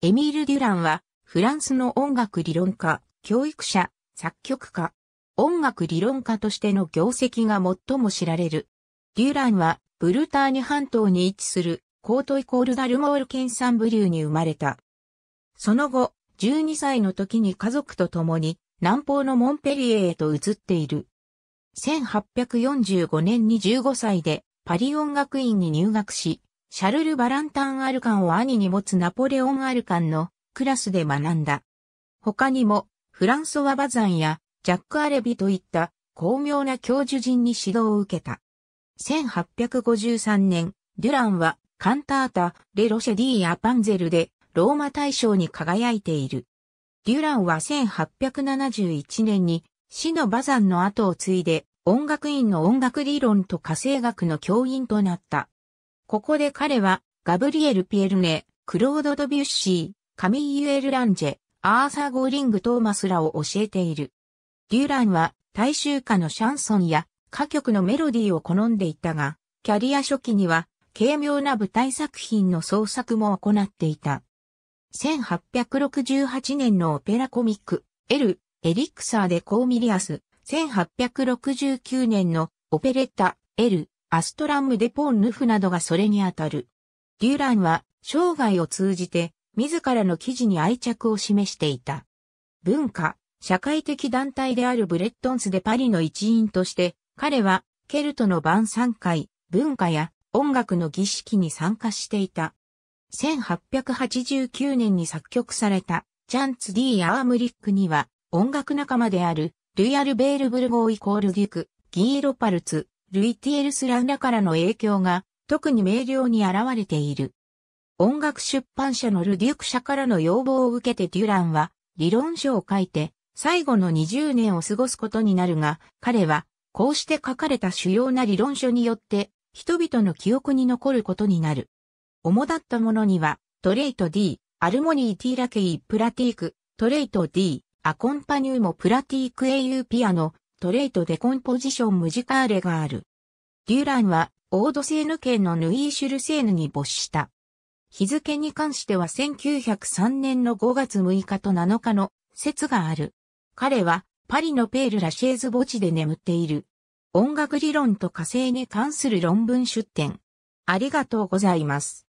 エミール・デュランは、フランスの音楽理論家、教育者、作曲家、音楽理論家としての業績が最も知られる。デュランは、ブルターニ半島に位置する、コートイコールダルモール県産ブリューに生まれた。その後、12歳の時に家族と共に南方のモンペリエへと移っている。1845年に15歳でパリ音楽院に入学し、シャルル・バランタン・アルカンを兄に持つナポレオン・アルカンのクラスで学んだ。他にも、フランソワ・バザンやジャック・アレビといった巧妙な教授陣に指導を受けた。1853年、デュランはカンタータ・レ・ロシェ・ディ・アパンゼルでローマ大賞に輝いている。デュランは1871年に死のバザンの後を継いで音楽院の音楽理論と家政学の教員となった。ここで彼は、ガブリエル・ピエルネ、クロード・ドビュッシー、カミーユエル・ランジェ、アーサー・ゴーリング・トーマスらを教えている。デューランは、大衆歌のシャンソンや、歌曲のメロディーを好んでいたが、キャリア初期には、軽妙な舞台作品の創作も行っていた。1868年のオペラコミック、エル・エリクサーでコーミリアス、1869年のオペレッタ、エル、アストラム・デ・ポン・ヌフなどがそれにあたる。デューランは生涯を通じて自らの記事に愛着を示していた。文化、社会的団体であるブレットンスでパリの一員として、彼はケルトの晩餐会、文化や音楽の儀式に参加していた。1889年に作曲されたチャンツ・ディ・アームリックには音楽仲間であるルイアル・ベール・ブルゴーイコールデュク、ギーロパルツ、ルイ・ティエルス・ラウナからの影響が特に明瞭に現れている。音楽出版社のルデュク社からの要望を受けてデュランは理論書を書いて最後の20年を過ごすことになるが、彼はこうして書かれた主要な理論書によって人々の記憶に残ることになる。主だったものにはトレイト D、アルモニーティーラケイ・プラティーク、トレイト D、アコンパニューもプラティーク au ピアノ、トレイトデコンポジションムジカーレがある。デュランは、オードセーヌ県のヌイーシュルセーヌに没した。日付に関しては1903年の5月6日と7日の説がある。彼はパリのペール・ラシェーズ墓地で眠っている。音楽理論と火星に関する論文出展。ありがとうございます。